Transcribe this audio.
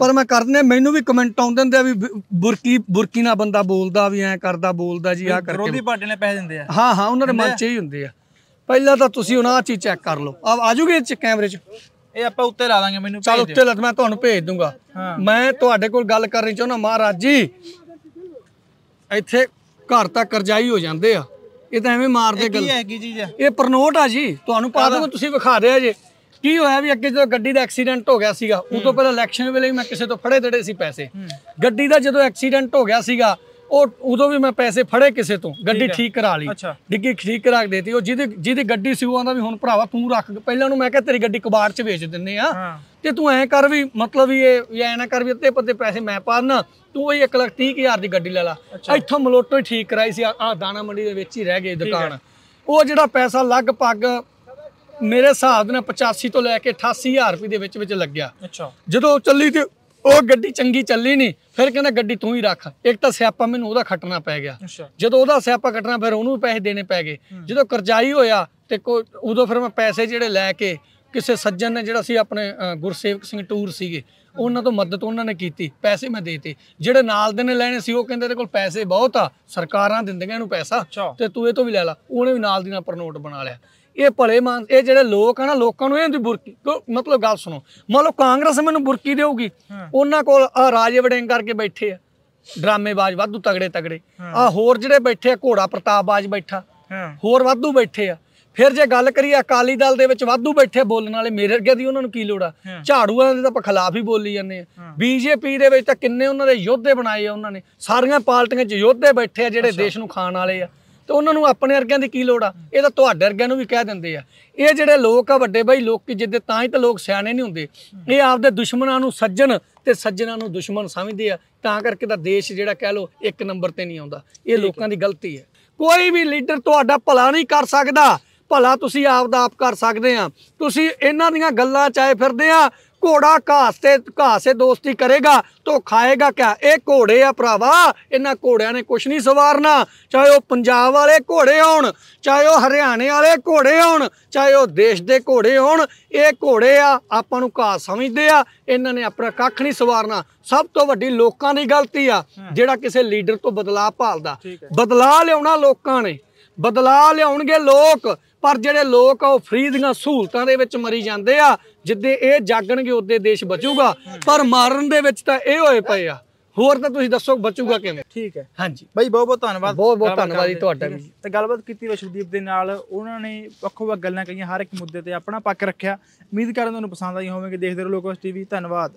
ਪਰ ਮੈਂ ਕਰਦਨੇ ਮੈਨੂੰ ਵੀ ਕਮੈਂਟ ਆਉਂਦੇ ਹੁੰਦੇ ਆ ਵੀ ਬੁਰਕੀ ਬੁਰਕੀ ਨਾਲ ਬੰਦਾ ਬੋਲਦਾ ਵੀ ਐ ਕਰਦਾ ਬੋਲਦਾ ਜੀ ਆ ਕਰਕੇ ਵਿਰੋਧੀ ਪਾਰਟੀ ਨੇ ਪੈਸੇ ਦਿੰਦੇ ਆ ਹਾਂ ਹਾਂ ਉਹਨਾਂ ਦੇ ਮਨ 'ਚ ਹੀ ਹੁੰਦੇ ਆ ਪਹਿਲਾਂ ਤਾਂ ਤੁਸੀਂ ਉਹਨਾਂ ਚੀ ਚੈੱਕ ਕਰ ਲਓ ਆ ਆਜੂਗੇ ਇਹ ਕੈਮਰੇ 'ਚ ਇਹ ਆਪਾਂ ਉੱਤੇ ਲਾ ਦਾਂਗੇ ਮੈਨੂੰ ਚਲ ਉੱਤੇ ਲਾ ਮੈਂ ਤੁਹਾਨੂੰ ਭੇਜ ਦੂੰਗਾ ਮੈਂ ਤੁਹਾਡੇ ਕੋਲ ਗੱਲ ਕਰਨੀ ਚਾਹੁੰਦਾ ਮਹਾਰਾਜ ਜੀ ਇੱਥੇ ਘਰ ਤੱਕ ਕਰਜਾਈ ਹੋ ਜਾਂਦੇ ਆ ਇਹ ਤਾਂ ਐਵੇਂ ਮਾਰਦੇ ਗੱਲ ਇਹ ਕੀ ਹੈ ਕੀ ਚੀਜ਼ ਹੈ ਇਹ ਪਰਨੋਟ ਆ ਜੀ ਤੁਹਾਨੂੰ ਪਾ ਦੂੰਗਾ ਤੁਸੀਂ ਵਿਖਾ ਦਿਆ ਜੇ ਕੀ ਹੋਇਆ ਵੀ ਅੱਗੇ ਜਦੋਂ ਗੱਡੀ ਦਾ ਐਕਸੀਡੈਂਟ ਹੋ ਗਿਆ ਸੀਗਾ ਉਸ ਤੋਂ ਪਹਿਲਾਂ ਇਲੈਕਸ਼ਨ ਵੇਲੇ ਵੀ ਮੈਂ ਕਿਸੇ ਤੋਂ ਫੜੇ ਤੜੇ ਸੀ ਪੈਸੇ ਗੱਡੀ ਦਾ ਜਦੋਂ ਐਕਸੀਡੈਂਟ ਹੋ ਗਿਆ ਸੀਗਾ ਉਹ ਉਦੋਂ ਵੀ ਮੈਂ ਪੈਸੇ ਫੜੇ ਕਿਸੇ ਤੋਂ ਗੱਡੀ ਠੀਕ ਕਰਾ ਲਈ ਡਿੱਗੀ ਠੀਕ ਕਰਾ ਕੇ ਦੇਤੀ ਉਹ ਜਿਹਦੀ ਜਿਹਦੀ ਗੱਡੀ ਸੀ ਉਹ ਆਂਦਾ ਵੀ ਹੁਣ ਭਰਾਵਾ ਤੂੰ ਰੱਖ ਪਹਿਲਾਂ ਨੂੰ ਮੈਂ ਕਿਹਾ ਤੇਰੀ ਗੱਡੀ ਕਬਾੜ 'ਚ ਵੇਚ ਦਿੰਨੇ ਆ ਤੇ ਤੂੰ ਐ ਕਰ ਵੀ ਮਤਲਬ ਵੀ ਇਹ ਐ ਨਾ ਕਰ ਵੀ ਅੱਤੇ ਪੱਤੇ ਪੈਸੇ ਮੈਂ ਪਾਣ ਤੂੰ ਉਹ 1 ਲੱਖ ਦੀ ਗੱਡੀ ਲੈ ਲਾ ਇੱਥੋਂ ਮਲੋਟੋ ਹੀ ਠੀਕ ਕਰਾਈ ਸੀ ਆ ਦਾਣਾ ਮੰਡੀ ਦੇ ਵਿੱਚ ਹੀ ਰਹਿ ਗਏ ਦੁਕਾਨ ਉਹ ਜਿਹੜਾ ਪੈਸਾ ਪੱਗ ਮੇਰੇ ਹਿਸਾਬ ਨਾਲ 85 ਤੋਂ ਲੈ ਕੇ 88000 ਰੁਪਏ ਦੇ ਵਿੱਚ ਵਿੱਚ ਲੱਗਿਆ ਅੱਛਾ ਜਦੋਂ ਚੱਲੀ ਤੇ ਉਹ ਗੱਡੀ ਚੰਗੀ ਚੱਲੀ ਨਹੀਂ ਫਿਰ ਕਹਿੰਦਾ ਗੱਡੀ ਤੂੰ ਹੀ ਰੱਖ ਇੱਕ ਤਾਂ ਸਿਆਪਾ ਮੈਨੂੰ ਉਹਦਾ ਖੱਟਣਾ ਪੈ ਗਿਆ ਜਦੋਂ ਉਹਦਾ ਸਿਆਪਾ ਕੱਟਣਾ ਫਿਰ ਉਹਨੂੰ ਪੈਸੇ ਦੇਣੇ ਪੈ ਗਏ ਜਦੋਂ ਕਰਜ਼ਾਈ ਹੋਇਆ ਤੇ ਕੋ ਉਦੋਂ ਫਿਰ ਮੈਂ ਪੈਸੇ ਜਿਹੜੇ ਲੈ ਕੇ ਕਿਸੇ ਸੱਜਣ ਨੇ ਜਿਹੜਾ ਸੀ ਆਪਣੇ ਗੁਰਸੇਵਕ ਸਿੰਘ ਟੂਰ ਸੀਗੇ ਉਹਨਾਂ ਤੋਂ ਮਦਦ ਉਹਨਾਂ ਨੇ ਕੀਤੀ ਪੈਸੇ ਮੈਂ ਦੇਤੇ ਜਿਹੜੇ ਨਾਲ ਦੇ ਨੇ ਲੈਣੇ ਸੀ ਉਹ ਕਹਿੰਦੇ ਤੇਰੇ ਕੋਲ ਪੈਸੇ ਬਹੁਤ ਆ ਸਰਕਾਰਾਂ ਦਿੰਦੀਆਂ ਇਹਨੂੰ ਪੈਸਾ ਤੇ ਤੂੰ ਇਹ ਤੋਂ ਵੀ ਲੈ ਲੈ ਉਹਨੇ ਵੀ ਨਾਲ ਦੀ ਨਾਲ ਪਰ ਨੋਟ ਬਣਾ ਲਿਆ ਇਹ ਭਲੇ ਮਾਨ ਇਹ ਜਿਹੜੇ ਲੋਕ ਆ ਨਾ ਲੋਕਾਂ ਨੂੰ ਇਹਦੀ ਬੁਰਕੀ ਮਤਲਬ ਗੱਲ ਸੁਣੋ ਮੰਨ ਲਓ ਕਾਂਗਰਸ ਮੈਨੂੰ ਬੁਰਕੀ ਦੇਊਗੀ ਉਹਨਾਂ ਕੋਲ ਆ ਰਾਜੇ ਵੜੇਂ ਕਰਕੇ ਬੈਠੇ ਆ ਡਰਾਮੇਬਾਜ਼ ਵਾਧੂ ਤਗੜੇ ਤਗੜੇ ਆ ਹੋਰ ਜਿਹੜੇ ਬੈਠੇ ਆ ਘੋੜਾ ਪ੍ਰਤਾਪ ਬਾਜ ਬੈਠਾ ਹੋਰ ਵਾਧੂ ਬੈਠੇ ਆ ਫਿਰ ਜੇ ਗੱਲ ਕਰੀਏ ਅਕਾਲੀ ਦਲ ਦੇ ਵਿੱਚ ਵਾਧੂ ਬੈਠੇ ਬੋਲਣ ਵਾਲੇ ਮੇਰੇ ਵਰਗੇ ਦੀ ਉਹਨਾਂ ਨੂੰ ਕੀ ਲੋੜ ਆ ਝਾੜੂਆਂ ਦੇ ਤਾਂ ਆਪਾਂ ਖਿਲਾਫ ਹੀ ਬੋਲੀ ਜਾਂਦੇ ਆ ਬੀਜੇਪੀ ਦੇ ਵਿੱਚ ਤਾਂ ਕਿੰਨੇ ਉਹਨਾਂ ਦੇ ਯੋਧੇ ਬਣਾਏ ਆ ਉਹਨਾਂ ਨੇ ਸਾਰੀਆਂ ਪਾਰਟੀਆਂ 'ਚ ਯੋਧੇ ਬੈਠੇ ਆ ਜਿਹੜੇ ਦੇਸ਼ ਨੂੰ ਖਾਣ ਵਾਲੇ ਆ ਤੇ ਉਹਨਾਂ ਨੂੰ ਆਪਣੇ ਵਰਗਿਆਂ ਦੀ ਕੀ ਲੋੜ ਆ ਇਹ ਤਾਂ ਤੁਹਾਡੇ ਵਰਗਿਆਂ ਨੂੰ ਵੀ ਕਹਿ ਦਿੰਦੇ ਆ ਇਹ ਜਿਹੜੇ ਲੋਕ ਆ ਵੱਡੇ ਬਾਈ ਲੋਕ ਕੀ ਜਿੱਦੇ ਤਾਂ ਹੀ ਤਾਂ ਲੋਕ ਸਿਆਣੇ ਨਹੀਂ ਹੁੰਦੇ ਇਹ ਆਪਦੇ ਦੁਸ਼ਮਣਾਂ ਨੂੰ ਸੱਜਣ ਤੇ ਸੱਜਣਾਂ ਨੂੰ ਦੁਸ਼ਮਣ ਸਮਝਦੇ ਆ ਤਾਂ ਕਰਕੇ ਤਾਂ ਦੇਸ਼ ਜਿਹੜਾ ਕਹਿ ਲੋ ਇੱਕ ਨੰਬਰ ਤੇ ਨਹੀਂ ਆਉਂਦਾ ਇਹ ਲੋਕਾਂ ਦੀ ਗਲਤੀ ਹੈ ਕੋਈ ਵੀ ਲੀਡਰ ਤੁਹਾਡਾ ਭਲਾ ਨਹੀਂ ਕਰ ਸਕਦਾ ਭਲਾ ਤੁਸੀਂ ਆਪ ਦਾ ਆਪ ਕਰ ਸਕਦੇ ਆ ਤੁਸੀਂ ਇਹਨਾਂ ਦੀਆਂ ਗੱਲਾਂ ਚਾਏ ਫਿਰਦੇ ਆ ਘੋੜਾ ਘਾਸ ਤੇ ਘਾਸੇ ਦੋਸਤੀ ਕਰੇਗਾ ਤੋ ਖਾਏਗਾ ਕਿਆ ਇਹ ਘੋੜੇ ਆ ਭਰਾਵਾ ਇਹਨਾਂ ਘੋੜਿਆਂ ਨੇ ਕੁਛ ਨਹੀਂ ਸਵਾਰਨਾ ਚਾਹੇ ਉਹ ਪੰਜਾਬ ਵਾਲੇ ਘੋੜੇ ਹੋਣ ਚਾਹੇ ਉਹ ਹਰਿਆਣੇ ਵਾਲੇ ਘੋੜੇ ਹੋਣ ਚਾਹੇ ਉਹ ਦੇਸ਼ ਦੇ ਘੋੜੇ ਹੋਣ ਇਹ ਘੋੜੇ ਆ ਆਪਾਂ ਨੂੰ ਘਾਸ ਸਮਝਦੇ ਆ ਇਹਨਾਂ ਨੇ ਆਪਣਾ ਕੱਖ ਨਹੀਂ ਸਵਾਰਨਾ ਸਭ ਤੋਂ ਵੱਡੀ ਲੋਕਾਂ ਦੀ ਗਲਤੀ ਆ ਜਿਹੜਾ ਕਿਸੇ ਲੀਡਰ ਤੋਂ ਬਦਲਾਅ ਭਾਲਦਾ ਬਦਲਾਅ ਲਿਆਉਣਾ ਲੋਕਾਂ ਨੇ ਬਦਲਾ ਲਿਆਉਣਗੇ ਲੋਕ ਪਰ ਜਿਹੜੇ ਲੋਕ ਆ ਉਹ ਫਰੀ ਦੀਆਂ ਸਹੂਲਤਾਂ ਦੇ ਵਿੱਚ ਮਰੀ ਜਾਂਦੇ ਆ ਜਿੱਦੇ ਇਹ ਜਾਗਣਗੇ ਉਹਦੇ ਦੇਸ਼ ਬਚੂਗਾ ਪਰ ਮਾਰਨ ਦੇ ਵਿੱਚ ਤਾਂ ਇਹ ਹੋਏ ਪਏ ਆ ਹੋਰ ਤਾਂ ਤੁਸੀਂ ਦੱਸੋ ਬਚੂਗਾ ਕਿਵੇਂ ਠੀਕ ਹੈ ਹਾਂਜੀ ਬਾਈ ਬਹੁਤ ਬਹੁਤ ਧੰਨਵਾਦ ਬਹੁਤ ਬਹੁਤ ਧੰਨਵਾਦ ਜੀ ਤੁਹਾਡਾ ਵੀ ਤੇ ਗੱਲਬਾਤ ਕੀਤੀ ਵਸ਼ਦੀਪ ਦੇ ਨਾਲ ਉਹਨਾਂ ਨੇ ਵੱਖੋ ਵੱਖ ਗੱਲਾਂ ਕਹੀਆਂ ਹਰ ਇੱਕ ਮੁੱਦੇ ਤੇ ਆਪਣਾ ਪੱਕ ਰੱਖਿਆ ਉਮੀਦ ਕਰਦੇ ਤੁਹਾਨੂੰ ਪਸੰਦ ਆਈ ਹੋਵੇਗੀ ਦੇਖਦੇ ਰਹੋ ਲੋਕੋਸ ਟੀਵੀ ਧੰਨਵਾਦ